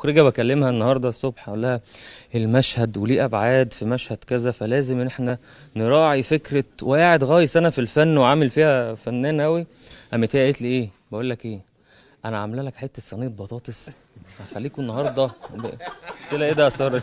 مخرجه بكلمها النهارده الصبح اقول لها المشهد وليه ابعاد في مشهد كذا فلازم ان احنا نراعي فكره وقاعد غايص انا في الفن وعامل فيها فنان قوي قامت هي قالت لي ايه بقول لك ايه انا عامله لك حته صينيه بطاطس هخليكم النهارده قلت لها ايه ده يا ساره